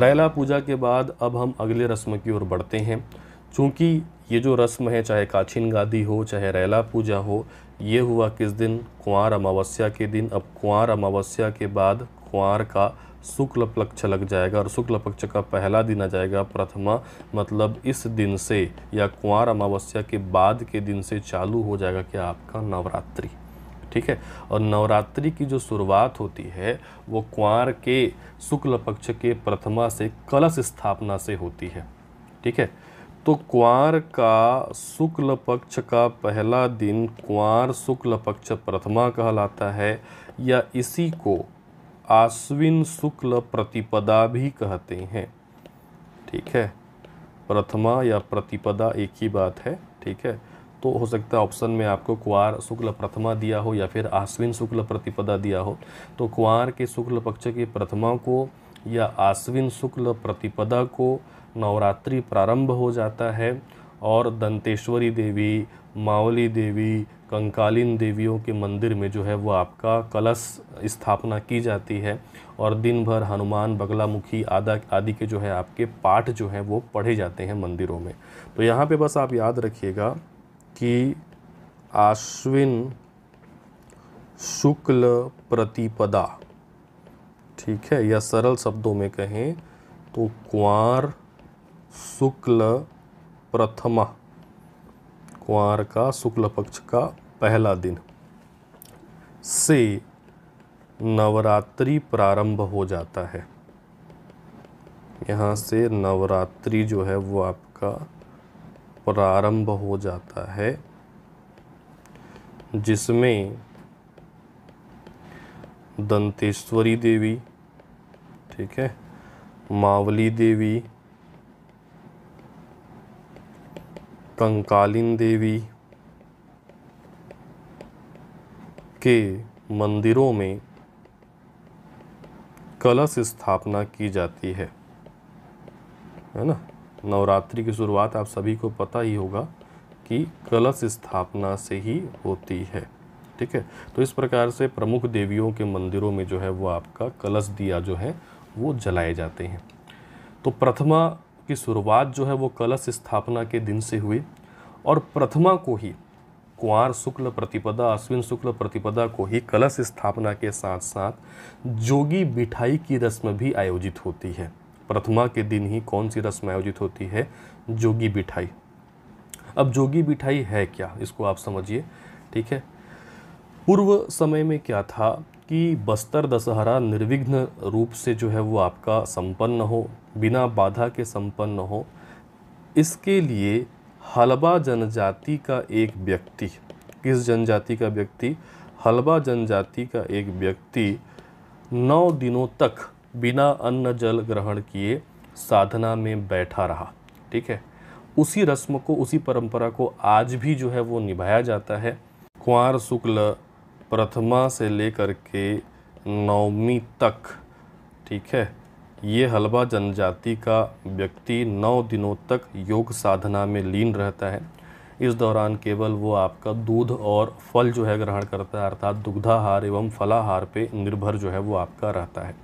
रैला पूजा के बाद अब हम अगले रस्म की ओर बढ़ते हैं चूँकि ये जो रस्म है चाहे काछिन गादी हो चाहे रैला पूजा हो ये हुआ किस दिन कुंवर अमावस्या के दिन अब कुंवर अमावस्या के बाद कुंवर का शुक्ल पक्ष लग जाएगा और शुक्ल पक्ष का पहला दिन आ जाएगा प्रथमा मतलब इस दिन से या कुंवर अमावस्या के बाद के दिन से चालू हो जाएगा क्या आपका नवरात्रि ठीक है और नवरात्रि की जो शुरुआत होती है वो कुंवर के शुक्ल पक्ष के प्रथमा से कलश स्थापना से होती है ठीक है तो कुंवर का शुक्ल पक्ष का पहला दिन कुंवर शुक्ल पक्ष प्रथमा कहलाता है या इसी को आश्विन शुक्ल प्रतिपदा भी कहते हैं ठीक है प्रथमा या प्रतिपदा एक ही बात है ठीक है तो हो सकता है ऑप्शन में आपको कुंवर शुक्ल प्रथमा दिया हो या फिर आश्विन शुक्ल प्रतिपदा दिया हो तो कुंवर के शुक्ल पक्ष की प्रथमा को या आश्विन शुक्ल प्रतिपदा को नवरात्रि प्रारंभ हो जाता है और दंतेश्वरी देवी मावली देवी कंकालीन देवियों के मंदिर में जो है वो आपका कलश स्थापना की जाती है और दिन भर हनुमान बगलामुखी आदा आदि के जो है आपके पाठ जो है वो पढ़े जाते हैं मंदिरों में तो यहाँ पे बस आप याद रखिएगा कि आश्विन शुक्ल प्रतिपदा ठीक है या सरल शब्दों में कहें तो कुंवर शुक्ल प्रथमा कुंवर का शुक्ल पक्ष का पहला दिन से नवरात्रि प्रारंभ हो जाता है यहाँ से नवरात्रि जो है वो आपका प्रारंभ हो जाता है जिसमें दंतेश्वरी देवी ठीक है मावली देवी कंकालीन देवी के मंदिरों में कलश स्थापना की जाती है है ना नवरात्रि की शुरुआत आप सभी को पता ही होगा कि कलश स्थापना से ही होती है ठीक है तो इस प्रकार से प्रमुख देवियों के मंदिरों में जो है वो आपका कलश दिया जो है वो जलाए जाते हैं तो प्रथमा की शुरुआत जो है वो कलश स्थापना के दिन से हुई और प्रथमा को ही कुंवर शुक्ल प्रतिपदा अश्विन शुक्ल प्रतिपदा को ही कलश स्थापना के साथ साथ जोगी बिठाई की रस्म भी आयोजित होती है प्रथमा के दिन ही कौन सी रस्म आयोजित होती है जोगी बिठाई अब जोगी बिठाई है क्या इसको आप समझिए ठीक है पूर्व समय में क्या था कि बस्तर दशहरा निर्विघ्न रूप से जो है वो आपका संपन्न हो बिना बाधा के संपन्न हो इसके लिए हलबा जनजाति का एक व्यक्ति किस जनजाति का व्यक्ति हलबा जनजाति का एक व्यक्ति नौ दिनों तक बिना अन्न जल ग्रहण किए साधना में बैठा रहा ठीक है उसी रस्म को उसी परंपरा को आज भी जो है वो निभाया जाता है कुंवर शुक्ल प्रथमा से लेकर के नवमी तक ठीक है ये हलवा जनजाति का व्यक्ति नौ दिनों तक योग साधना में लीन रहता है इस दौरान केवल वो आपका दूध और फल जो है ग्रहण करता है अर्थात दुग्धाहार एवं फलाहार पे निर्भर जो है वो आपका रहता है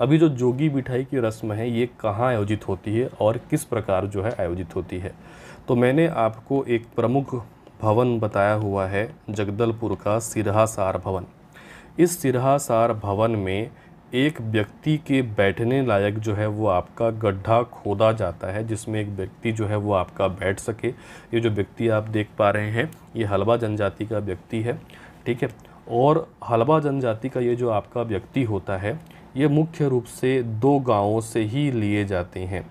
अभी जो जोगी मिठाई की रस्म है ये कहाँ आयोजित होती है और किस प्रकार जो है आयोजित होती है तो मैंने आपको एक प्रमुख भवन बताया हुआ है जगदलपुर का सिरहासार भवन इस सिरहासार भवन में एक व्यक्ति के बैठने लायक जो है वो आपका गड्ढा खोदा जाता है जिसमें एक व्यक्ति जो है वो आपका बैठ सके ये जो व्यक्ति आप देख पा रहे हैं ये हलवा जनजाति का व्यक्ति है ठीक है और हलवा जनजाति का ये जो आपका व्यक्ति होता है ये मुख्य रूप से दो गांवों से ही लिए जाते हैं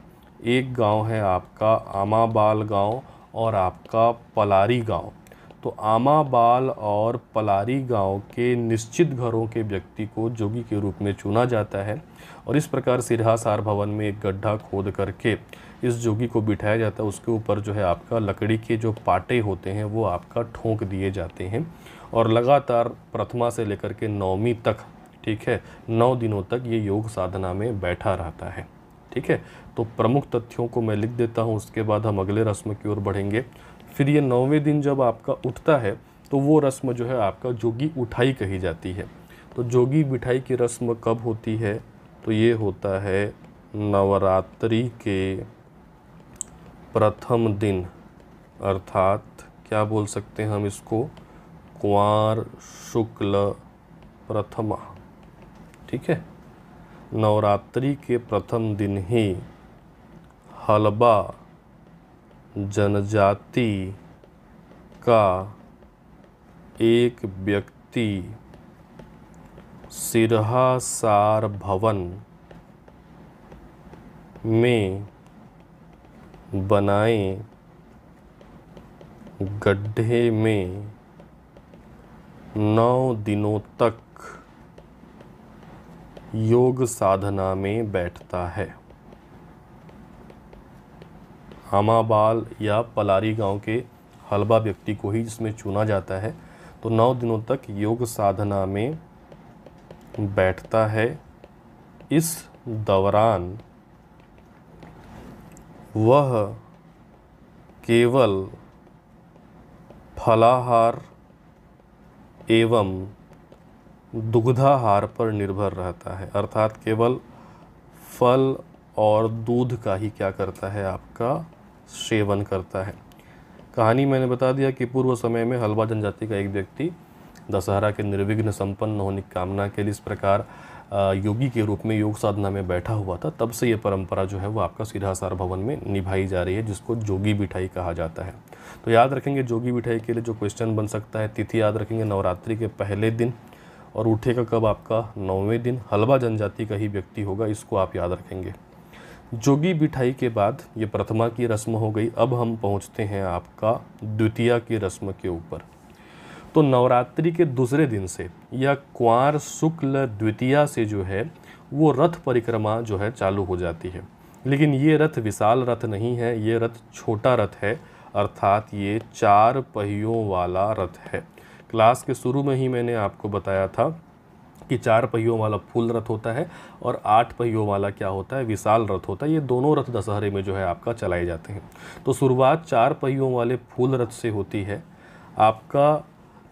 एक गांव है आपका आमाबाल गांव और आपका पलारी गांव तो आमाबाल और पलारी गांव के निश्चित घरों के व्यक्ति को जोगी के रूप में चुना जाता है और इस प्रकार सिरहासार भवन में एक गड्ढा खोद करके इस जोगी को बिठाया जाता है उसके ऊपर जो है आपका लकड़ी के जो पाटे होते हैं वो आपका ठोंक दिए जाते हैं और लगातार प्रथमा से लेकर के नौमी तक ठीक है नौ दिनों तक ये योग साधना में बैठा रहता है ठीक है तो प्रमुख तथ्यों को मैं लिख देता हूँ उसके बाद हम अगले रस्म की ओर बढ़ेंगे फिर ये नौवें दिन जब आपका उठता है तो वो रस्म जो है आपका जोगी उठाई कही जाती है तो जोगी बिठाई की रस्म कब होती है तो ये होता है नवरात्रि के प्रथम दिन अर्थात क्या बोल सकते हैं हम इसको कुंवर शुक्ल प्रथमा ठीक है नवरात्रि के प्रथम दिन ही हलबा जनजाति का एक व्यक्ति सिरहा सार भवन में बनाए गड्ढे में नौ दिनों तक योग साधना में बैठता है हमाबाल या पलारी गांव के हलबा व्यक्ति को ही जिसमें चुना जाता है तो नौ दिनों तक योग साधना में बैठता है इस दौरान वह केवल फलाहार एवं दुग्धाहार पर निर्भर रहता है अर्थात केवल फल और दूध का ही क्या करता है आपका सेवन करता है कहानी मैंने बता दिया कि पूर्व समय में हलवा जनजाति का एक व्यक्ति दशहरा के निर्विघ्न संपन्न होने की कामना के लिए इस प्रकार योगी के रूप में योग साधना में बैठा हुआ था तब से ये परंपरा जो है वो आपका सीधा सार भवन में निभाई जा रही है जिसको जोगी बिठाई कहा जाता है तो याद रखेंगे जोगी बिठाई के लिए जो क्वेश्चन बन सकता है तिथि याद रखेंगे नवरात्रि के पहले दिन और उठेगा कब आपका नौवें दिन हलवा जनजाति का ही व्यक्ति होगा इसको आप याद रखेंगे जोगी बिठाई के बाद ये प्रथमा की रस्म हो गई अब हम पहुंचते हैं आपका द्वितीय की रस्म के ऊपर तो नवरात्रि के दूसरे दिन से या कुंवर शुक्ल द्वितीया से जो है वो रथ परिक्रमा जो है चालू हो जाती है लेकिन ये रथ विशाल रथ नहीं है ये रथ छोटा रथ है अर्थात ये चार पहियों वाला रथ है क्लास के शुरू में ही मैंने आपको बताया था कि चार पहियों वाला फूल रथ होता है और आठ पहियों वाला क्या होता है विशाल रथ होता है ये दोनों रथ दशहरे में जो है आपका चलाए जाते हैं तो शुरुआत चार पहियों वाले फूल रथ से होती है आपका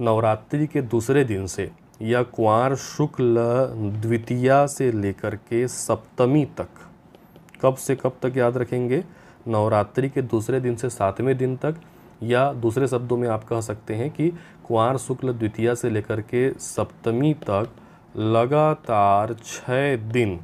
नवरात्रि के दूसरे दिन से या कुंवर शुक्ल द्वितीया से लेकर के सप्तमी तक कब से कब तक याद रखेंगे नवरात्रि के दूसरे दिन से सातवें दिन तक या दूसरे शब्दों में आप कह सकते हैं कि कुंवर शुक्ल द्वितीय से लेकर के सप्तमी तक लगातार छः दिन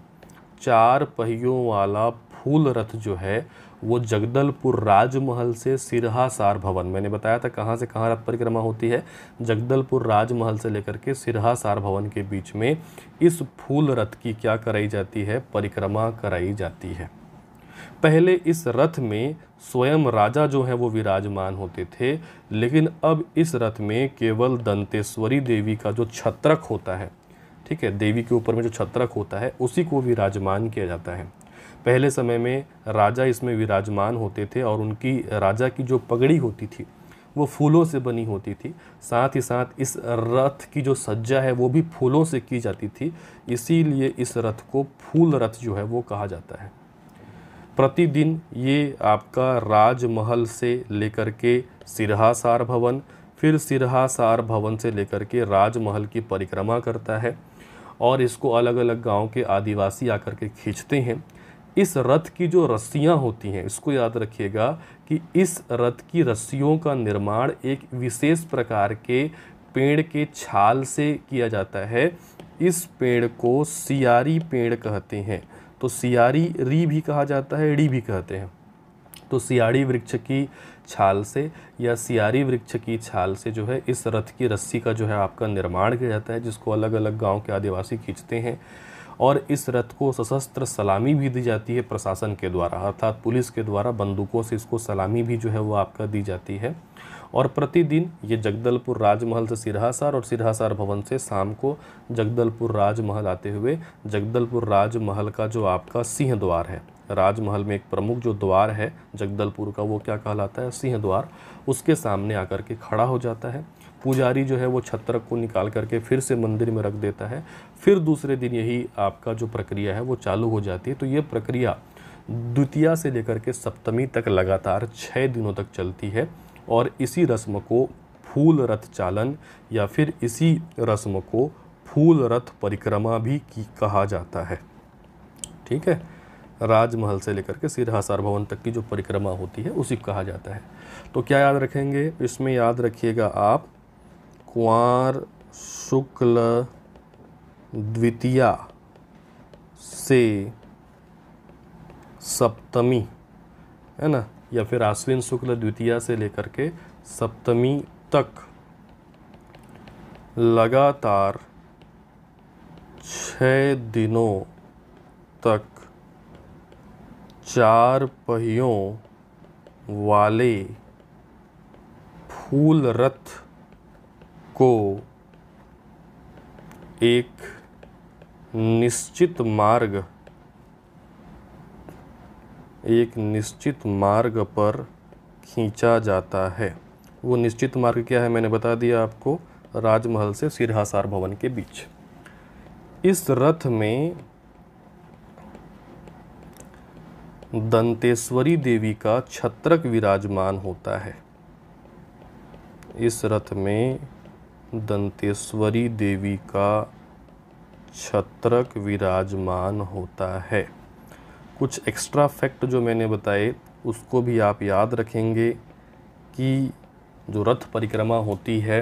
चार पहियों वाला फूल रथ जो है वो जगदलपुर राजमहल से सिरहासार भवन मैंने बताया था कहाँ से कहाँ रथ परिक्रमा होती है जगदलपुर राजमहल से लेकर के सिरहासार भवन के बीच में इस फूल रथ की क्या कराई जाती है परिक्रमा कराई जाती है पहले इस रथ में स्वयं राजा जो हैं वो विराजमान होते थे लेकिन अब इस रथ में केवल दंतेश्वरी देवी का जो छत्रक होता है ठीक है देवी के ऊपर में जो छत्रक होता है उसी को विराजमान किया जाता है पहले समय में राजा इसमें विराजमान होते थे और उनकी राजा की जो पगड़ी होती थी वो फूलों से बनी होती थी साथ ही साथ इस रथ की जो सज्जा है वो भी फूलों से की जाती थी इसीलिए इस रथ को फूल रथ जो है वो कहा जाता है प्रतिदिन ये आपका राजमहल से लेकर के सिरहासार भवन फिर सिरहासार भवन से लेकर के राजमहल की परिक्रमा करता है और इसको अलग अलग गांव के आदिवासी आकर के खींचते हैं इस रथ की जो रस्सियाँ होती हैं इसको याद रखिएगा कि इस रथ की रस्सियों का निर्माण एक विशेष प्रकार के पेड़ के छाल से किया जाता है इस पेड़ को सियारी पेड़ कहते हैं तो सियारी री भी कहा जाता है री भी कहते हैं तो सियाड़ी वृक्ष की छाल से या सियारी वृक्ष की छाल से जो है इस रथ की रस्सी का जो है आपका निर्माण किया जाता है जिसको अलग अलग गांव के आदिवासी खींचते हैं और इस रथ को सशस्त्र सलामी भी दी जाती है प्रशासन के द्वारा अर्थात पुलिस के द्वारा बंदूकों से इसको सलामी भी जो है वो आपका दी जाती है और प्रतिदिन ये जगदलपुर राजमहल से सिरहासार और सिरहासार भवन से शाम को जगदलपुर राजमहल आते हुए जगदलपुर राजमहल का जो आपका सिंह द्वार है राजमहल में एक प्रमुख जो द्वार है जगदलपुर का वो क्या कहलाता है सिंह द्वार उसके सामने आकर के खड़ा हो जाता है पुजारी जो है वो छत्रक को निकाल करके फिर से मंदिर में रख देता है फिर दूसरे दिन यही आपका जो प्रक्रिया है वो चालू हो जाती है तो ये प्रक्रिया द्वितीय से लेकर के सप्तमी तक लगातार छः दिनों तक चलती है और इसी रस्म को फूल रथ चालन या फिर इसी रस्म को फूल रथ परिक्रमा भी की कहा जाता है ठीक है राजमहल से लेकर के सिरहासार भवन तक की जो परिक्रमा होती है उसी कहा जाता है तो क्या याद रखेंगे इसमें याद रखिएगा आप कुंवर शुक्ल द्वितीया से सप्तमी है ना या फिर आश्विन शुक्ल द्वितीया से लेकर के सप्तमी तक लगातार छ दिनों तक चार पहियों वाले फूल रथ को एक निश्चित मार्ग एक निश्चित मार्ग पर खींचा जाता है वो निश्चित मार्ग क्या है मैंने बता दिया आपको राजमहल से सिरहासार भवन के बीच इस रथ में दंतेश्वरी देवी का छत्रक विराजमान होता है इस रथ में दंतेश्वरी देवी का छत्रक विराजमान होता है कुछ एक्स्ट्रा फैक्ट जो मैंने बताए उसको भी आप याद रखेंगे कि जो रथ परिक्रमा होती है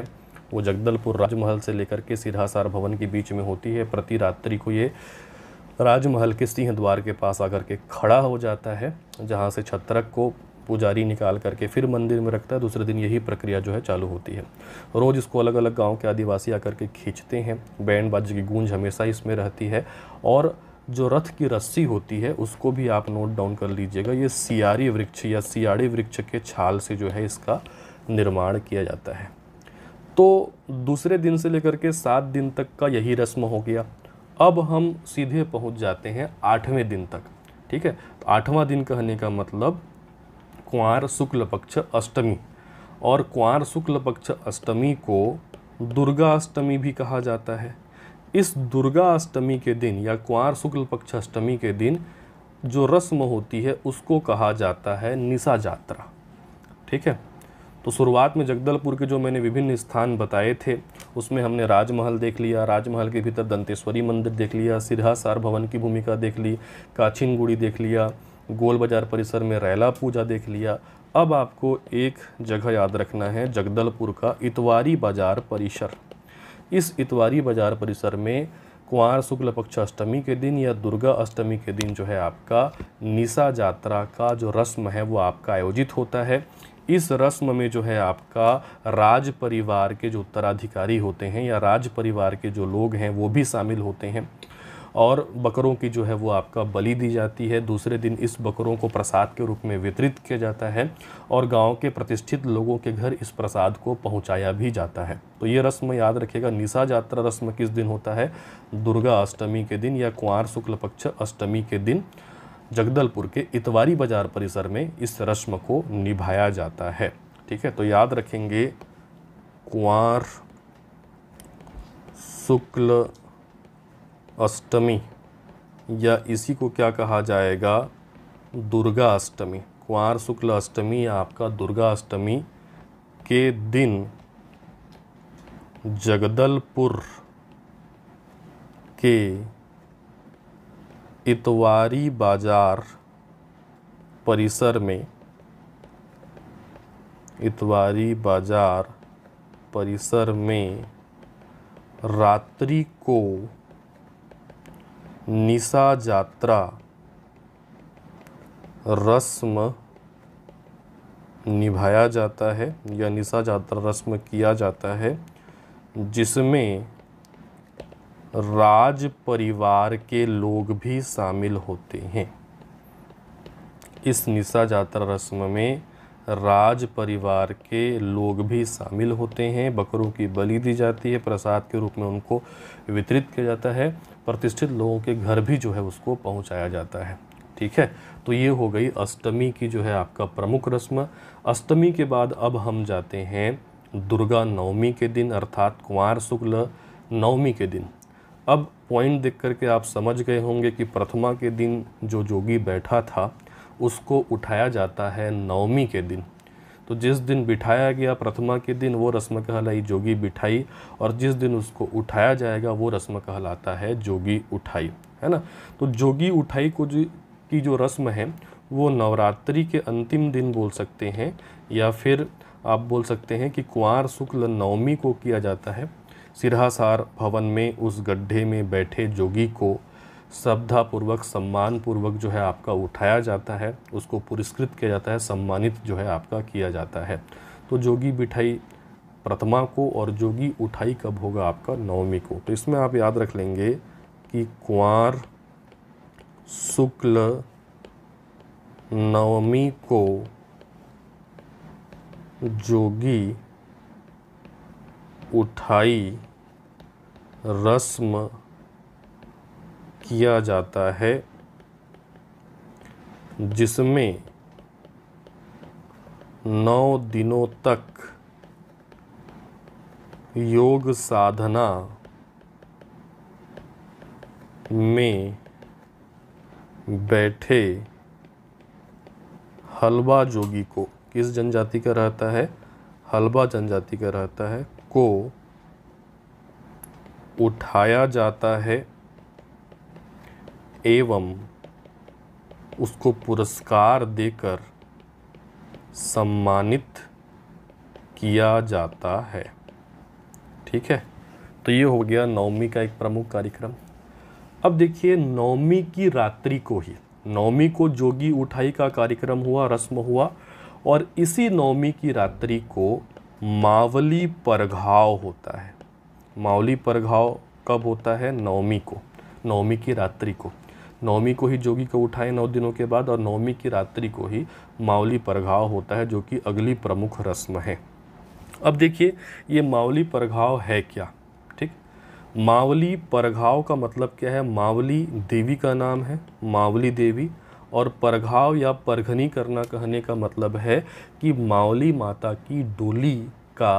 वो जगदलपुर राजमहल से लेकर के सिरहासार भवन के बीच में होती है प्रति रात्रि को ये राजमहल के सिंह द्वार के पास आकर के खड़ा हो जाता है जहाँ से छत्रक को पुजारी निकाल करके फिर मंदिर में रखता है दूसरे दिन यही प्रक्रिया जो है चालू होती है रोज़ इसको अलग अलग गांव के आदिवासी आकर के खींचते हैं बैंड बाजे की गूंज हमेशा इसमें रहती है और जो रथ की रस्सी होती है उसको भी आप नोट डाउन कर लीजिएगा ये सियारी वृक्ष या सियाड़ी वृक्ष के छाल से जो है इसका निर्माण किया जाता है तो दूसरे दिन से लेकर के सात दिन तक का यही रस्म हो गया अब हम सीधे पहुंच जाते हैं आठवें दिन तक ठीक है तो आठवां दिन कहने का मतलब कुंवर शुक्ल पक्ष अष्टमी और कुंवर शुक्ल पक्ष अष्टमी को दुर्गा अष्टमी भी कहा जाता है इस दुर्गा अष्टमी के दिन या कुंवर शुक्ल पक्ष अष्टमी के दिन जो रस्म होती है उसको कहा जाता है निशा यात्रा ठीक है तो शुरुआत में जगदलपुर के जो मैंने विभिन्न स्थान बताए थे उसमें हमने राजमहल देख लिया राजमहल के भीतर दंतेश्वरी मंदिर देख लिया सिरहा सार भवन की भूमिका देख ली काछिनगुड़ी देख लिया गोल बाजार परिसर में रैला पूजा देख लिया अब आपको एक जगह याद रखना है जगदलपुर का इतवारी बाजार परिसर इस इतवारी बाजार परिसर में कुंवर शुक्ल पक्ष अष्टमी के दिन या दुर्गा अष्टमी के दिन जो है आपका निशा यात्रा का जो रस्म है वो आपका आयोजित होता है इस रस्म में जो है आपका राज परिवार के जो उत्तराधिकारी होते हैं या राज परिवार के जो लोग हैं वो भी शामिल होते हैं और बकरों की जो है वो आपका बलि दी जाती है दूसरे दिन इस बकरों को प्रसाद के रूप में वितरित किया जाता है और गाँव के प्रतिष्ठित लोगों के घर इस प्रसाद को पहुँचाया भी जाता है तो ये रस्म याद रखेगा निशा यात्रा रस्म किस दिन होता है दुर्गा अष्टमी के दिन या कुंवर शुक्ल पक्ष अष्टमी के दिन जगदलपुर के इतवारी बाजार परिसर में इस रस्म को निभाया जाता है ठीक है तो याद रखेंगे कुंवर शुक्ल अष्टमी या इसी को क्या कहा जाएगा दुर्गा अष्टमी कुंवर शुक्ल अष्टमी या आपका दुर्गा अष्टमी के दिन जगदलपुर के इतवारी बाजार परिसर में इतवारी बाजार परिसर में रात्रि को निशा यात्रा रस्म निभाया जाता है या निशा जात्रा रस्म किया जाता है जिसमें राज परिवार के लोग भी शामिल होते हैं इस निशा जात्रा रस्म में राज परिवार के लोग भी शामिल होते हैं बकरों की बलि दी जाती है प्रसाद के रूप में उनको वितरित किया जाता है प्रतिष्ठित लोगों के घर भी जो है उसको पहुंचाया जाता है ठीक है तो ये हो गई अष्टमी की जो है आपका प्रमुख रस्म अष्टमी के बाद अब हम जाते हैं दुर्गा नवमी के दिन अर्थात कुंवर शुक्ल नवमी के दिन अब पॉइंट देख करके आप समझ गए होंगे कि प्रथमा के दिन जो जोगी बैठा था उसको उठाया जाता है नवमी के दिन तो जिस दिन बिठाया गया प्रथमा के दिन वो रस्म कहलाई जोगी बिठाई और जिस दिन उसको उठाया जाएगा वो रस्म कहलाता है जोगी उठाई है ना तो जोगी उठाई को जो की जो रस्म है वो नवरात्रि के अंतिम दिन बोल सकते हैं या फिर आप बोल सकते हैं कि कुंवर शुक्ल नवमी को किया जाता है सिरहासार भवन में उस गड्ढे में बैठे जोगी को श्रद्धापूर्वक सम्मानपूर्वक जो है आपका उठाया जाता है उसको पुरस्कृत किया जाता है सम्मानित जो है आपका किया जाता है तो जोगी बिठाई प्रथमा को और जोगी उठाई कब होगा आपका नवमी को तो इसमें आप याद रख लेंगे कि कुंवर शुक्ल नवमी को जोगी उठाई रस्म किया जाता है जिसमें नौ दिनों तक योग साधना में बैठे हलवा जोगी को किस जनजाति का रहता है हलवा जनजाति का रहता है को उठाया जाता है एवं उसको पुरस्कार देकर सम्मानित किया जाता है ठीक है तो ये हो गया नवमी का एक प्रमुख कार्यक्रम अब देखिए नवमी की रात्रि को ही नवमी को जोगी उठाई का कार्यक्रम हुआ रस्म हुआ और इसी नवमी की रात्रि को मावली परघाव होता है मावली परघाव कब होता है नवमी को नवमी की रात्रि को नवमी को ही जोगी को उठाए नौ दिनों के बाद और नौमी की रात्रि को ही मावली परघाव होता है जो कि अगली प्रमुख रस्म है अब देखिए ये मावली परघाव है क्या ठीक मावली परघाव का मतलब क्या है मावली देवी का नाम है मावली देवी और परघाव या परघनी करना कहने का मतलब है कि मावली माता की डोली का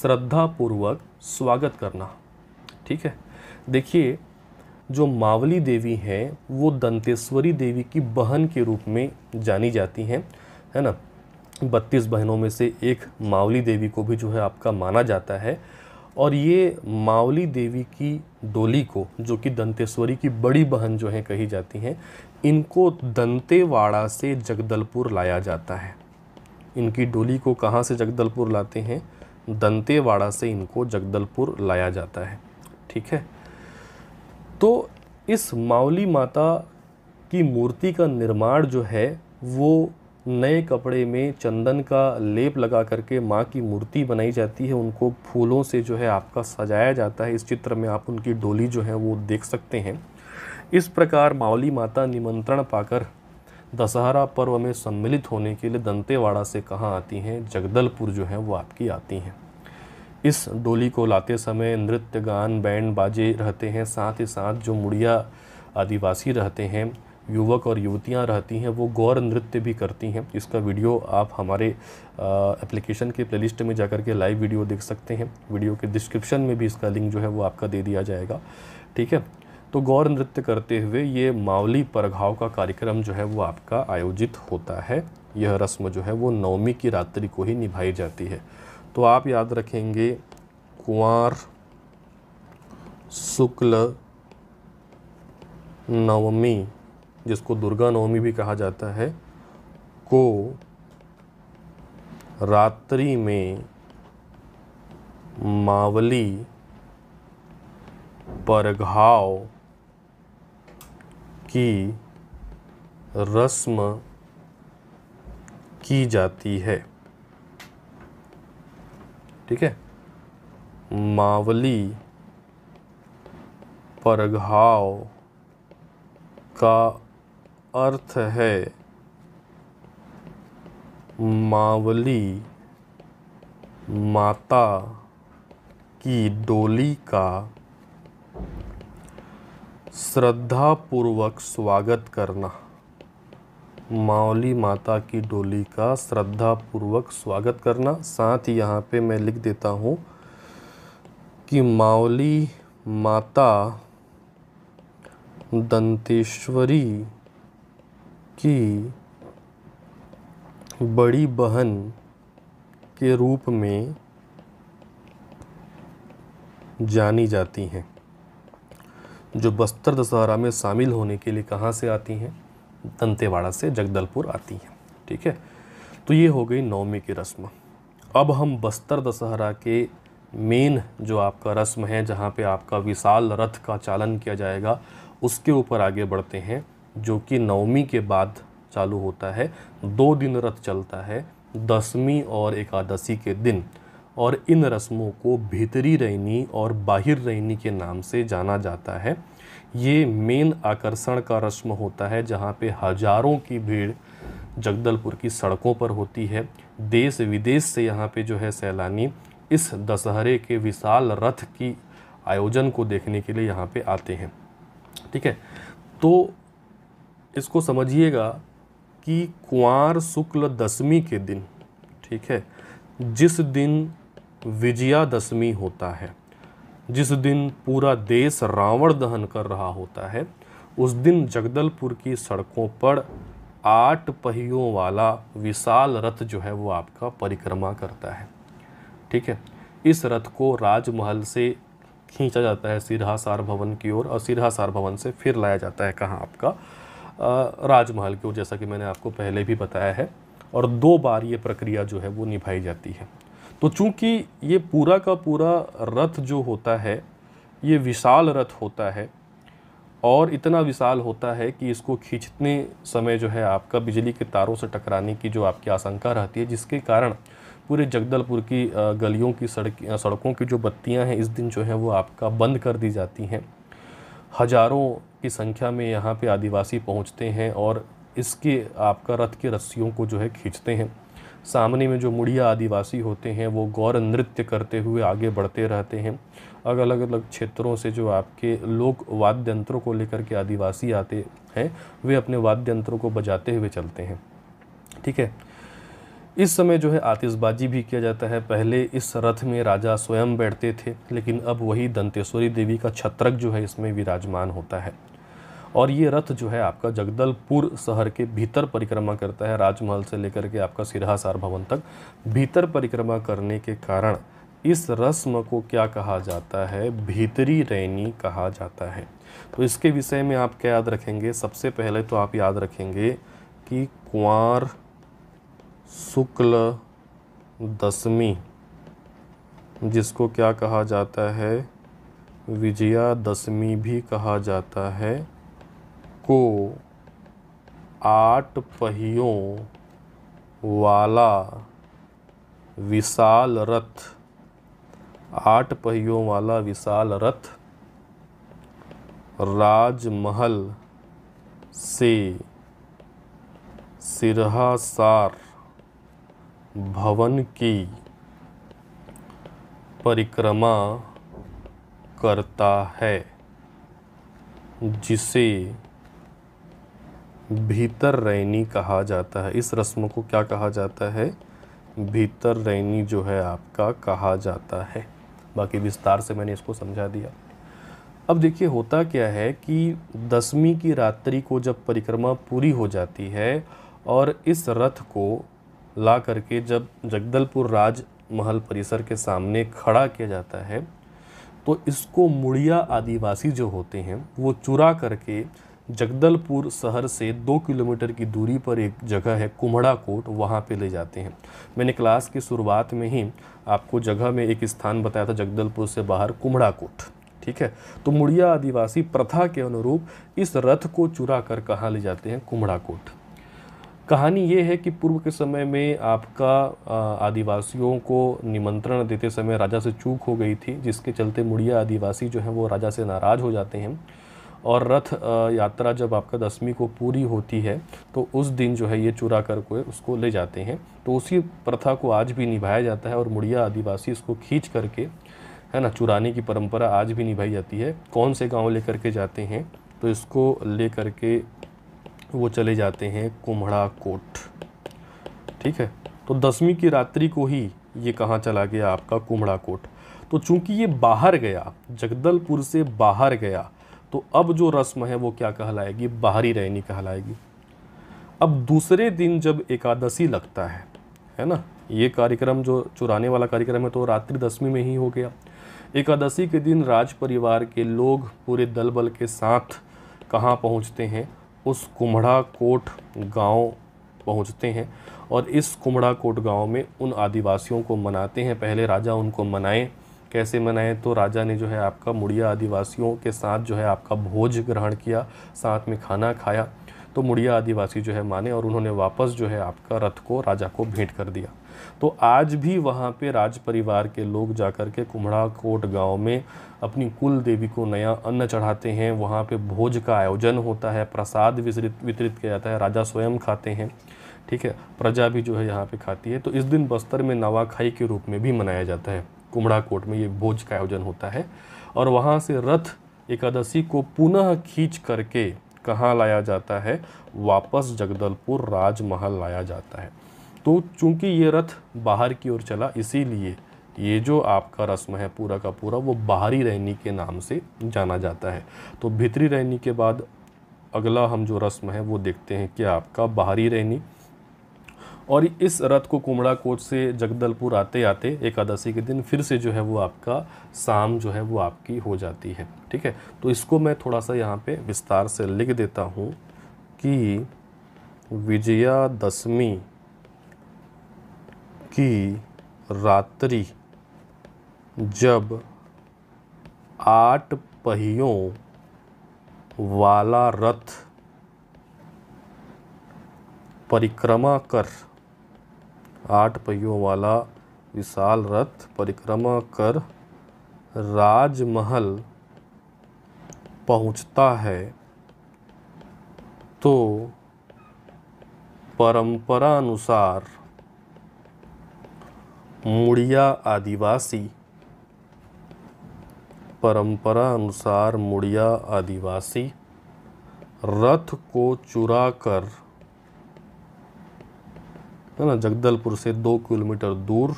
श्रद्धापूर्वक स्वागत करना ठीक है देखिए जो मावली देवी हैं वो दंतेश्वरी देवी की बहन के रूप में जानी जाती हैं है ना बत्तीस बहनों में से एक मावली देवी को भी जो है आपका माना जाता है और ये मावली देवी की डोली को जो कि दंतेश्वरी की बड़ी बहन जो है कही जाती हैं इनको दंतेवाड़ा से जगदलपुर लाया जाता है इनकी डोली को कहाँ से जगदलपुर लाते हैं दंतेवाड़ा से इनको जगदलपुर लाया जाता है ठीक है तो इस मावली माता की मूर्ति का निर्माण जो है वो नए कपड़े में चंदन का लेप लगा करके माँ की मूर्ति बनाई जाती है उनको फूलों से जो है आपका सजाया जाता है इस चित्र में आप उनकी डोली जो है वो देख सकते हैं इस प्रकार मावली माता निमंत्रण पाकर दशहरा पर्व में सम्मिलित होने के लिए दंतेवाड़ा से कहाँ आती हैं जगदलपुर जो है वो आपकी आती हैं इस डोली को लाते समय नृत्य गान बैंड बाजे रहते हैं साथ ही साथ जो मुड़िया आदिवासी रहते हैं युवक और युवतियां रहती हैं वो गौर नृत्य भी करती हैं इसका वीडियो आप हमारे एप्लीकेशन के प्लेलिस्ट में जाकर के लाइव वीडियो देख सकते हैं वीडियो के डिस्क्रिप्शन में भी इसका लिंक जो है वो आपका दे दिया जाएगा ठीक है तो गौर नृत्य करते हुए ये मावली परघाव का कार्यक्रम जो है वो आपका आयोजित होता है यह रस्म जो है वो नवमी की रात्रि को ही निभाई जाती है तो आप याद रखेंगे कुमार शुक्ल नवमी जिसको दुर्गा नवमी भी कहा जाता है को रात्रि में मावली परघाव की रस्म की जाती है ठीक है मावली परघाव का अर्थ है मावली माता की डोली का श्रद्धापूर्वक स्वागत करना मावली माता की डोली का श्रद्धा पूर्वक स्वागत करना साथ ही यहाँ पे मैं लिख देता हूँ कि मावली माता दंतेश्वरी की बड़ी बहन के रूप में जानी जाती हैं जो बस्तर दशहरा में शामिल होने के लिए कहाँ से आती हैं दंतेवाड़ा से जगदलपुर आती हैं ठीक है तो ये हो गई नौमी की रस्म अब हम बस्तर दशहरा के मेन जो आपका रस्म है जहाँ पे आपका विशाल रथ का चालन किया जाएगा उसके ऊपर आगे बढ़ते हैं जो कि नवमी के बाद चालू होता है दो दिन रथ चलता है दसवीं और एकादशी के दिन और इन रस्मों को भीतरी रैनी और बाहिर रैनी के नाम से जाना जाता है ये मेन आकर्षण का रस्म होता है जहाँ पे हजारों की भीड़ जगदलपुर की सड़कों पर होती है देश विदेश से यहाँ पे जो है सैलानी इस दशहरे के विशाल रथ की आयोजन को देखने के लिए यहाँ पे आते हैं ठीक है तो इसको समझिएगा कि कुंवर शुक्ल दशमी के दिन ठीक है जिस दिन विजयादशमी होता है जिस दिन पूरा देश रावण दहन कर रहा होता है उस दिन जगदलपुर की सड़कों पर आठ पहियों वाला विशाल रथ जो है वो आपका परिक्रमा करता है ठीक है इस रथ को राजमहल से खींचा जाता है सिरहासार भवन की ओर और, सिरहासार भवन से फिर लाया जाता है कहाँ आपका राजमहल की ओर जैसा कि मैंने आपको पहले भी बताया है और दो बार ये प्रक्रिया जो है वो निभाई जाती है तो चूंकि ये पूरा का पूरा रथ जो होता है ये विशाल रथ होता है और इतना विशाल होता है कि इसको खींचने समय जो है आपका बिजली के तारों से टकराने की जो आपकी आशंका रहती है जिसके कारण पूरे जगदलपुर की गलियों की सड़क सड़कों की जो बत्तियां हैं इस दिन जो है वो आपका बंद कर दी जाती हैं हज़ारों की संख्या में यहाँ पे आदिवासी पहुँचते हैं और इसके आपका रथ की रस्सियों को जो है खींचते हैं सामने में जो मुड़िया आदिवासी होते हैं वो गौर नृत्य करते हुए आगे बढ़ते रहते हैं अलग अलग अलग क्षेत्रों से जो आपके लोक वाद्य यंत्रों को लेकर के आदिवासी आते हैं वे अपने वाद्य यंत्रों को बजाते हुए चलते हैं ठीक है इस समय जो है आतिशबाजी भी किया जाता है पहले इस रथ में राजा स्वयं बैठते थे लेकिन अब वही दंतेश्वरी देवी का छत्रक जो है इसमें विराजमान होता है और ये रथ जो है आपका जगदलपुर शहर के भीतर परिक्रमा करता है राजमहल से लेकर के आपका सिरहासार भवन तक भीतर परिक्रमा करने के कारण इस रस्म को क्या कहा जाता है भीतरी रैनी कहा जाता है तो इसके विषय में आप क्या याद रखेंगे सबसे पहले तो आप याद रखेंगे कि कुंवर शुक्ल दशमी जिसको क्या कहा जाता है विजया दशमी भी कहा जाता है को आठ पहियों वाला विशाल रथ आठ पहियों वाला विशाल रथ राजमहल से सिरहासार भवन की परिक्रमा करता है जिसे भीतर रैनी कहा जाता है इस रस्म को क्या कहा जाता है भीतर रैनी जो है आपका कहा जाता है बाकी विस्तार से मैंने इसको समझा दिया अब देखिए होता क्या है कि दसवीं की रात्रि को जब परिक्रमा पूरी हो जाती है और इस रथ को ला करके जब जगदलपुर राज महल परिसर के सामने खड़ा किया जाता है तो इसको मुड़िया आदिवासी जो होते हैं वो चुरा करके जगदलपुर शहर से दो किलोमीटर की दूरी पर एक जगह है कुम्हड़ा कोट वहाँ पे ले जाते हैं मैंने क्लास की शुरुआत में ही आपको जगह में एक स्थान बताया था जगदलपुर से बाहर कुम्हड़ा कोट ठीक है तो मुड़िया आदिवासी प्रथा के अनुरूप इस रथ को चुरा कर कहाँ ले जाते हैं कुम्हड़ा कोट कहानी ये है कि पूर्व के समय में आपका आदिवासियों को निमंत्रण देते समय राजा से चूक हो गई थी जिसके चलते मुड़िया आदिवासी जो हैं वो राजा से नाराज़ हो जाते हैं और रथ यात्रा जब आपका दसवीं को पूरी होती है तो उस दिन जो है ये चुरा कर को उसको ले जाते हैं तो उसी प्रथा को आज भी निभाया जाता है और मुड़िया आदिवासी इसको खींच करके है ना चुराने की परंपरा आज भी निभाई जाती है कौन से गांव लेकर के जाते हैं तो इसको ले करके वो चले जाते हैं कुम्हड़ा कोट ठीक है तो दसवीं की रात्रि को ही ये कहाँ चला गया आपका कुम्हड़ा कोट तो चूंकि ये बाहर गया जगदलपुर से बाहर गया तो अब जो रस्म है वो क्या कहलाएगी बाहरी रहनी कहलाएगी अब दूसरे दिन जब एकादशी लगता है है ना ये कार्यक्रम जो चुराने वाला कार्यक्रम है तो रात्रि दशमी में ही हो गया एकादशी के दिन राज परिवार के लोग पूरे दल बल के साथ कहाँ पहुँचते हैं उस कुम्हड़ा कोट गांव पहुँचते हैं और इस कुम्हड़ा कोट गांव में उन आदिवासियों को मनाते हैं पहले राजा उनको मनाएं कैसे मनाएं तो राजा ने जो है आपका मुड़िया आदिवासियों के साथ जो है आपका भोज ग्रहण किया साथ में खाना खाया तो मुड़िया आदिवासी जो है माने और उन्होंने वापस जो है आपका रथ को राजा को भेंट कर दिया तो आज भी वहाँ पे राज परिवार के लोग जाकर के कुम्हड़ा कोट गांव में अपनी कुल देवी को नया अन्न चढ़ाते हैं वहाँ पे भोज का आयोजन होता है प्रसाद वितरित वितरित किया जाता है राजा स्वयं खाते हैं ठीक है प्रजा भी जो है यहाँ पे खाती है तो इस दिन बस्तर में नवाखाई के रूप में भी मनाया जाता है कुमड़ा कोट में ये भोज का आयोजन होता है और वहाँ से रथ एकादशी को पुनः खींच करके कहाँ लाया जाता है वापस जगदलपुर राजमहल लाया जाता है तो चूंकि ये रथ बाहर की ओर चला इसीलिए ये जो आपका रस्म है पूरा का पूरा वो बाहरी रहनी के नाम से जाना जाता है तो भीतरी रहनी के बाद अगला हम जो रस्म है वो देखते हैं कि आपका बाहरी रहनी और इस रथ को कुमड़ा कोच से जगदलपुर आते आते एकादशी के दिन फिर से जो है वो आपका शाम जो है वो आपकी हो जाती है ठीक है तो इसको मैं थोड़ा सा यहाँ पे विस्तार से लिख देता हूँ कि विजयादशमी की रात्रि जब आठ पहियों वाला रथ परिक्रमा कर आठ पहियों वाला विशाल रथ परिक्रमा कर राजमहल पहुंचता है तो परंपरा अनुसार मुड़िया आदिवासी परंपरा अनुसार मुड़िया आदिवासी रथ को चुरा कर है ना जगदलपुर से दो किलोमीटर दूर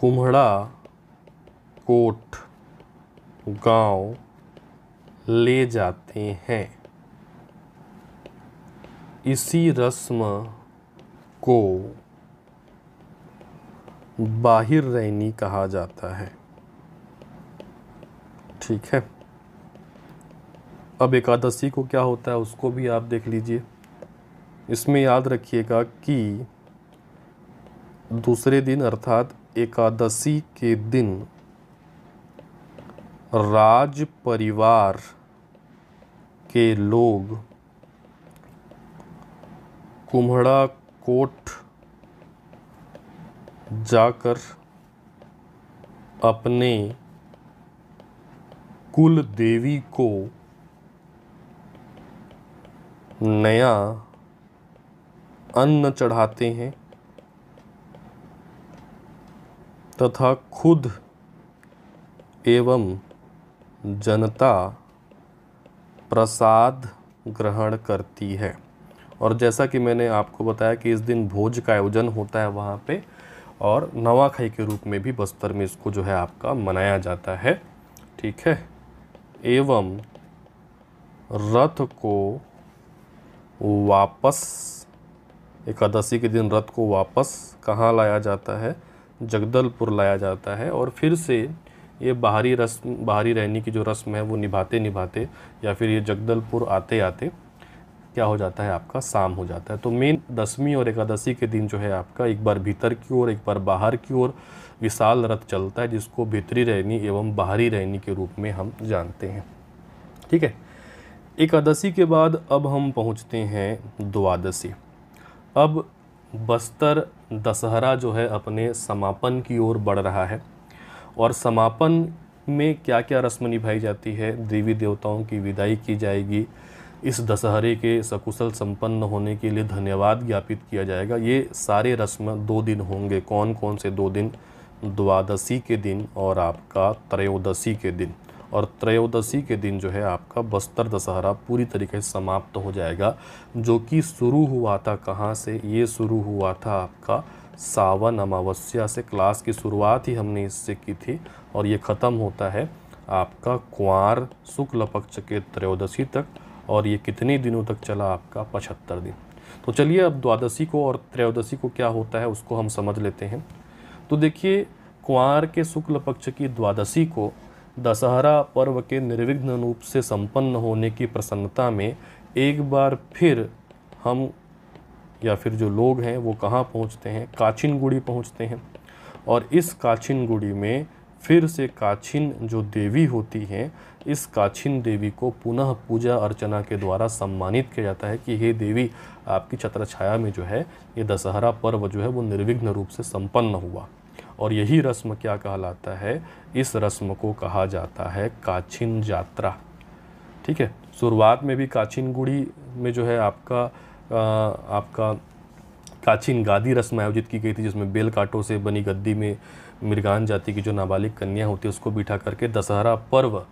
कुम्हड़ा कोट गांव ले जाते हैं इसी रस्म को बाहिर रैनी कहा जाता है ठीक है अब एकादशी को क्या होता है उसको भी आप देख लीजिए इसमें याद रखिएगा कि दूसरे दिन अर्थात एकादशी के दिन राज परिवार के लोग कुम्हड़ा कोट जाकर अपने कुल देवी को नया अन्न चढ़ाते हैं तथा खुद एवं जनता प्रसाद ग्रहण करती है और जैसा कि मैंने आपको बताया कि इस दिन भोज का आयोजन होता है वहाँ पे और नवाखाई के रूप में भी बस्तर में इसको जो है आपका मनाया जाता है ठीक है एवं रथ को वापस एकादशी के दिन रथ को वापस कहाँ लाया जाता है जगदलपुर लाया जाता है और फिर से ये बाहरी रस्म बाहरी रहने की जो रस्म है वो निभाते निभाते या फिर ये जगदलपुर आते आते क्या हो जाता है आपका शाम हो जाता है तो मेन दसवीं और एकादशी के दिन जो है आपका एक बार भीतर की ओर एक बार बाहर की ओर विशाल रथ चलता है जिसको भीतरी रहनी एवं बाहरी रहनी के रूप में हम जानते हैं ठीक है एकादशी के बाद अब हम पहुँचते हैं द्वादशी अब बस्तर दशहरा जो है अपने समापन की ओर बढ़ रहा है और समापन में क्या क्या रस्म निभाई जाती है देवी देवताओं की विदाई की जाएगी इस दशहरे के सकुशल संपन्न होने के लिए धन्यवाद ज्ञापित किया जाएगा ये सारे रस्म दो दिन होंगे कौन कौन से दो दिन द्वादशी के दिन और आपका त्रयोदशी के दिन और त्रयोदशी के दिन जो है आपका बस्तर दशहरा पूरी तरीके से समाप्त हो जाएगा जो कि शुरू हुआ था कहाँ से ये शुरू हुआ था आपका सावन अमावस्या से क्लास की शुरुआत ही हमने इससे की थी और ये ख़त्म होता है आपका कुंवर शुक्ल पक्ष के त्रयोदशी तक और ये कितने दिनों तक चला आपका पचहत्तर दिन तो चलिए अब द्वादशी को और त्रयोदशी को क्या होता है उसको हम समझ लेते हैं तो देखिए कुंवर के शुक्ल पक्ष की द्वादशी को दशहरा पर्व के निर्विघ्न रूप से संपन्न होने की प्रसन्नता में एक बार फिर हम या फिर जो लोग हैं वो कहाँ पहुँचते हैं काचिन गुड़ी पहुँचते हैं और इस काचिन गुड़ी में फिर से काचिन जो देवी होती हैं इस काचिन देवी को पुनः पूजा अर्चना के द्वारा सम्मानित किया जाता है कि हे देवी आपकी छत्र छाया में जो है ये दशहरा पर्व जो है वो निर्विघ्न रूप से संपन्न हुआ और यही रस्म क्या कहलाता है इस रस्म को कहा जाता है काछिन यात्रा ठीक है शुरुआत में भी काछिन गुड़ी में जो है आपका आ, आपका काछिन गादी रस्म आयोजित की गई थी जिसमें बेल से बनी गद्दी में मिर्गान जाति की जो नाबालिग कन्या होती है उसको बिठा करके दशहरा पर्व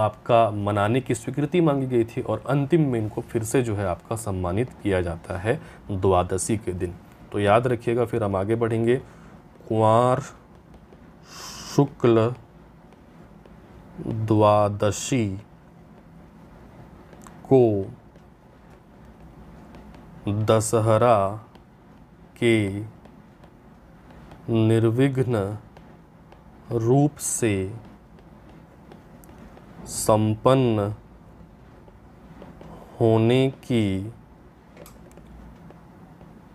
आपका मनाने की स्वीकृति मांगी गई थी और अंतिम में इनको फिर से जो है आपका सम्मानित किया जाता है द्वादशी के दिन तो याद रखिएगा फिर हम आगे बढ़ेंगे कुंवर शुक्ल द्वादशी को दशहरा के निर्विघ्न रूप से संपन्न होने की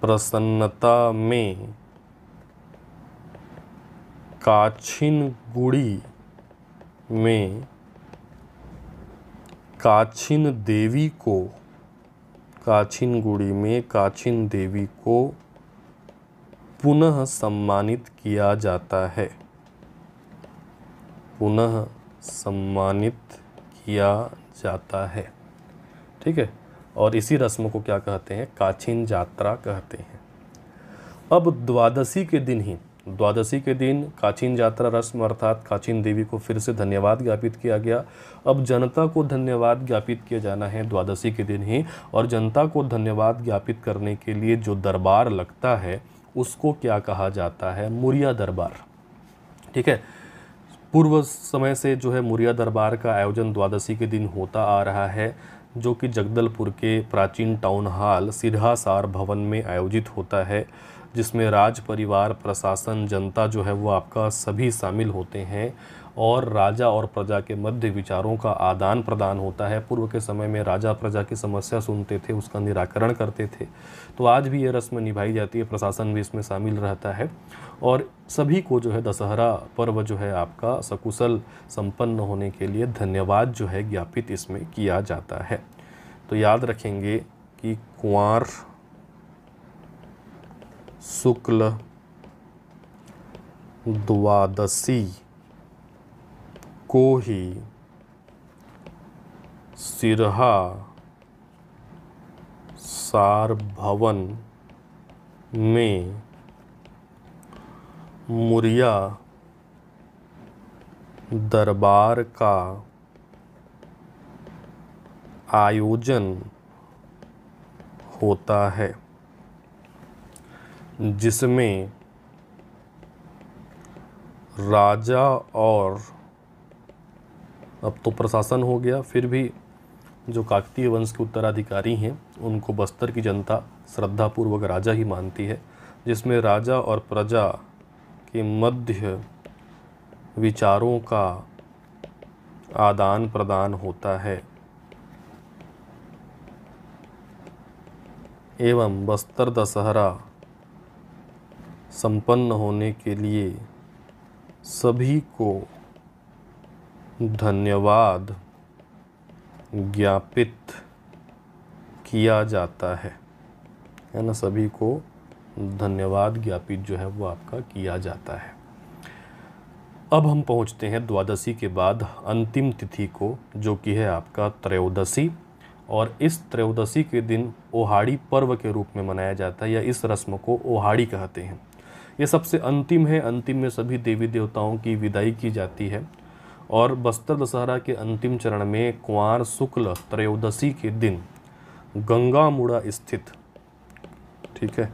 प्रसन्नता में काछिनगुड़ी में काछिन देवी को काछिनगुड़ी में काछिन देवी को पुनः सम्मानित किया जाता है पुनः सम्मानित किया जाता है ठीक है और इसी रस्म को क्या कहते हैं काछिन यात्रा कहते हैं अब द्वादशी के दिन ही द्वादशी के दिन काचिन यात्रा रस्म अर्थात काचिन देवी को फिर से धन्यवाद ज्ञापित किया गया अब जनता को धन्यवाद ज्ञापित किया जाना है द्वादशी के दिन ही और जनता को धन्यवाद ज्ञापित करने के लिए जो दरबार लगता है उसको क्या कहा जाता है मुरिया दरबार ठीक है पूर्व समय से जो है मुरिया दरबार का आयोजन द्वादशी के दिन होता आ रहा है जो कि जगदलपुर के प्राचीन टाउन हॉल सिरहासार भवन में आयोजित होता है जिसमें राज परिवार प्रशासन जनता जो है वो आपका सभी शामिल होते हैं और राजा और प्रजा के मध्य विचारों का आदान प्रदान होता है पूर्व के समय में राजा प्रजा की समस्या सुनते थे उसका निराकरण करते थे तो आज भी ये रस्म निभाई जाती है प्रशासन भी इसमें शामिल रहता है और सभी को जो है दशहरा पर्व जो है आपका सकुशल संपन्न होने के लिए धन्यवाद जो है ज्ञापित इसमें किया जाता है तो याद रखेंगे कि कुंवर शुक्ल द्वादशी को ही सिरहा सारभवन में मुरिया दरबार का आयोजन होता है जिसमें राजा और अब तो प्रशासन हो गया फिर भी जो काकतीय वंश के उत्तराधिकारी हैं उनको बस्तर की जनता श्रद्धापूर्वक राजा ही मानती है जिसमें राजा और प्रजा के मध्य विचारों का आदान प्रदान होता है एवं बस्तर दशहरा संपन्न होने के लिए सभी को धन्यवाद ज्ञापित किया जाता है है ना सभी को धन्यवाद ज्ञापित जो है वो आपका किया जाता है अब हम पहुंचते हैं द्वादशी के बाद अंतिम तिथि को जो कि है आपका त्रयोदशी और इस त्रयोदशी के दिन ओहाड़ी पर्व के रूप में मनाया जाता है या इस रस्म को ओहाड़ी कहते हैं ये सबसे अंतिम है अंतिम में सभी देवी देवताओं की विदाई की जाती है और बस्तर दशहरा के अंतिम चरण में कुंवर शुक्ल त्रयोदशी के दिन गंगा मुड़ा स्थित ठीक है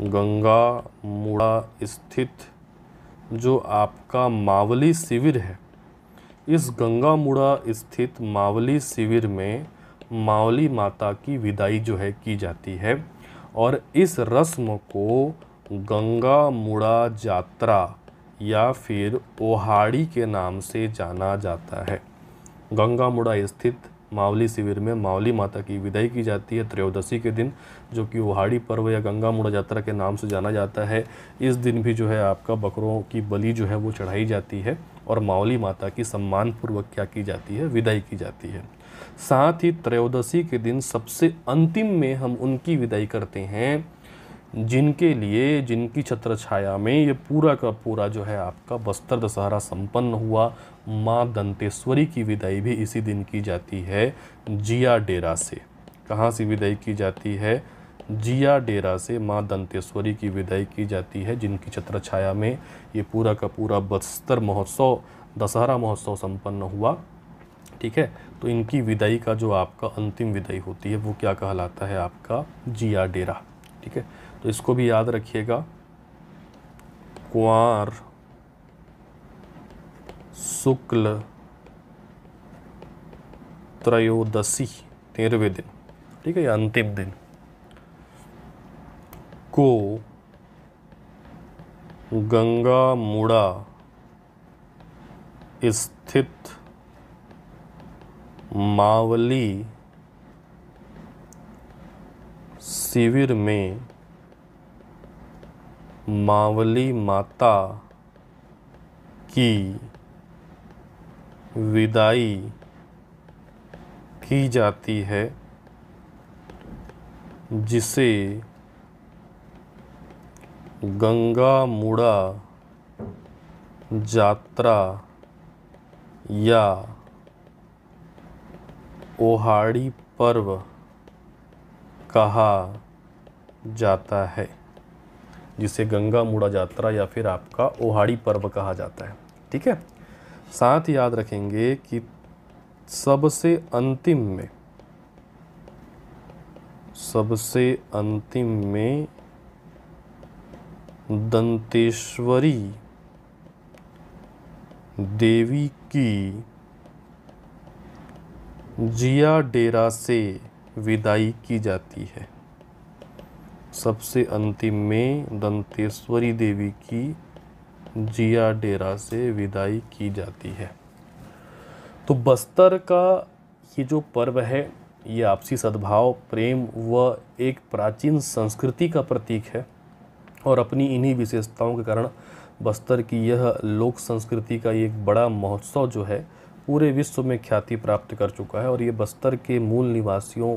गंगा मुड़ा स्थित जो आपका मावली शिविर है इस गंगा मुड़ा स्थित मावली शिविर में मावली माता की विदाई जो है की जाती है और इस रस्म को गंगा मुड़ा जात्रा या फिर ओहाड़ी के नाम से जाना जाता है गंगा मुड़ा स्थित मावली शिविर में मावली माता की विदाई की जाती है त्रयोदशी के दिन जो कि ओहाड़ी पर्व या गंगा मुड़ा यात्रा के नाम से जाना जाता है इस दिन भी जो है आपका बकरों की बलि जो है वो चढ़ाई जाती है और मावली माता की सम्मानपूर्वक क्या की जाती है विदाई की जाती है साथ ही त्रयोदशी के दिन सबसे अंतिम में हम उनकी विदाई करते हैं जिनके लिए जिनकी छत्र छाया में ये पूरा का पूरा जो है आपका बस्तर दशहरा संपन्न हुआ माँ दंतेश्वरी की विदाई भी इसी दिन की जाती है जिया डेरा से कहाँ से विदाई की जाती है जिया डेरा से माँ दंतेश्वरी की विदाई की जाती है जिनकी छत्र छाया में ये पूरा का पूरा बस्तर महोत्सव दशहरा महोत्सव संपन्न हुआ ठीक है तो इनकी विदाई का जो आपका अंतिम विदाई होती है वो क्या कहलाता है आपका जिया डेरा ठीक है तो इसको भी याद रखिएगा कुंवर शुक्ल त्रयोदशी तेरहवें दिन ठीक है या अंतिम दिन को गंगा मुड़ा स्थित मावली शिविर में मावली माता की विदाई की जाती है जिसे गंगा मुड़ा जात्रा या ओहाड़ी पर्व कहा जाता है जिसे गंगा मुड़ा यात्रा या फिर आपका ओहाड़ी पर्व कहा जाता है ठीक है साथ याद रखेंगे कि सबसे अंतिम में सबसे अंतिम में दंतेश्वरी देवी की जिया डेरा से विदाई की जाती है सबसे अंतिम में दंतेश्वरी देवी की जिया डेरा से विदाई की जाती है तो बस्तर का ये जो पर्व है ये आपसी सद्भाव प्रेम व एक प्राचीन संस्कृति का प्रतीक है और अपनी इन्हीं विशेषताओं के कारण बस्तर की यह लोक संस्कृति का एक बड़ा महोत्सव जो है पूरे विश्व में ख्याति प्राप्त कर चुका है और ये बस्तर के मूल निवासियों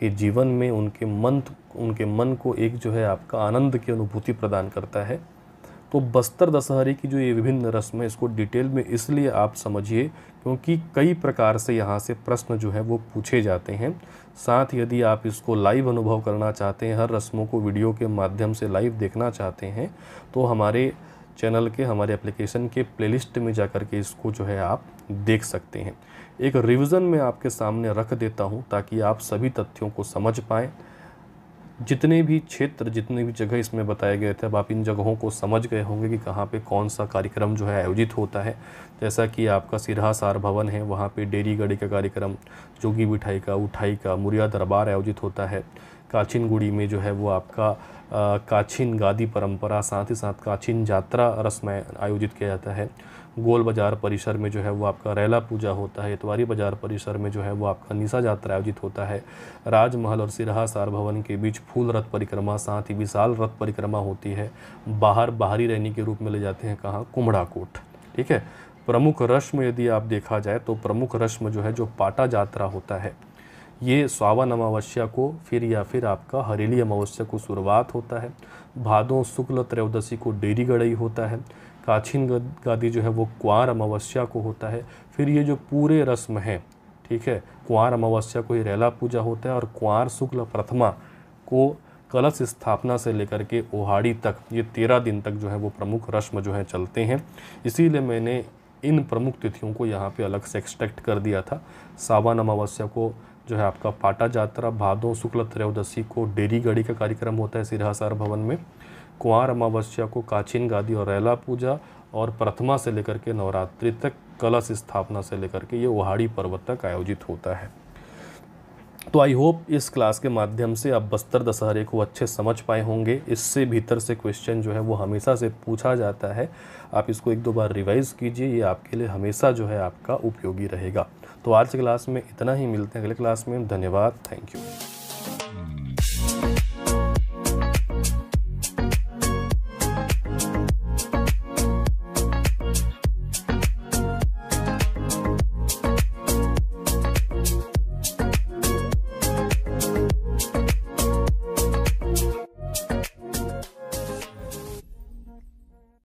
के जीवन में उनके मंत्र उनके मन को एक जो है आपका आनंद की अनुभूति प्रदान करता है तो बस्तर दशहरे की जो ये विभिन्न रस्म है इसको डिटेल में इसलिए आप समझिए क्योंकि कई प्रकार से यहाँ से प्रश्न जो है वो पूछे जाते हैं साथ यदि आप इसको लाइव अनुभव करना चाहते हैं हर रस्मों को वीडियो के माध्यम से लाइव देखना चाहते हैं तो हमारे चैनल के हमारे एप्लीकेशन के प्लेलिस्ट में जा कर के इसको जो है आप देख सकते हैं एक रिविज़न में आपके सामने रख देता हूँ ताकि आप सभी तथ्यों को समझ पाएँ जितने भी क्षेत्र जितने भी जगह इसमें बताए गए थे अब आप इन जगहों को समझ गए होंगे कि कहाँ पे कौन सा कार्यक्रम जो है आयोजित होता है जैसा कि आपका सिरहा सार भवन है वहाँ पे डेरी गढ़ी का कार्यक्रम जोगी बिठाई का उठाई का मुरिया दरबार आयोजित होता है गुड़ी में जो है वो आपका आ, काचिन गादी परंपरा साथ ही साथ काचिन यात्रा रस्म आयोजित किया जाता है गोल बाजार परिसर में जो है वो आपका रैला पूजा होता है इतवारी बाजार परिसर में जो है वो आपका निशा यात्रा आयोजित होता है राजमहल और सिरहा सार भवन के बीच फूल रथ परिक्रमा साथ ही विशाल रथ परिक्रमा होती है बाहर बाहरी रैनी के रूप में ले जाते हैं कहाँ कुमड़ाकोट ठीक है प्रमुख रस्म यदि आप देखा जाए तो प्रमुख रस्म जो है जो पाटा यात्रा होता है ये सावन अमावस्या को फिर या फिर आपका हरेली अमावस्या को शुरुआत होता है भादों शुक्ल त्रयोदशी को डेरी गड़ई होता है काछिन गादी जो है वो कुंवर अमावस्या को होता है फिर ये जो पूरे रस्म है ठीक है कुंवर अमावस्या को ही रैला पूजा होता है और कुंवर शुक्ल प्रथमा को कलश स्थापना से लेकर के ओहाड़ी तक ये तेरह दिन तक जो है वो प्रमुख रस्म जो है चलते हैं इसीलिए मैंने इन प्रमुख तिथियों को यहाँ पे अलग से एक्सट्रैक्ट कर दिया था सावन अमावस्या को जो है आपका पाटा जात्रा भादों शुक्ल त्रयोदशी को डेरी गढ़ी का कार्यक्रम होता है सिरहासार भवन में कुंवर अमावस्या को काचीन गादी और रैला पूजा और प्रथमा से लेकर के नवरात्रि तक कलश स्थापना से लेकर के ये उहाड़ी पर्वत तक आयोजित होता है तो आई होप इस क्लास के माध्यम से आप बस्तर दशहरे को अच्छे समझ पाए होंगे इससे भीतर से क्वेश्चन जो है वो हमेशा से पूछा जाता है आप इसको एक दो बार रिवाइज कीजिए ये आपके लिए हमेशा जो है आपका उपयोगी रहेगा तो आज क्लास में इतना ही मिलते हैं अगले क्लास में धन्यवाद थैंक यू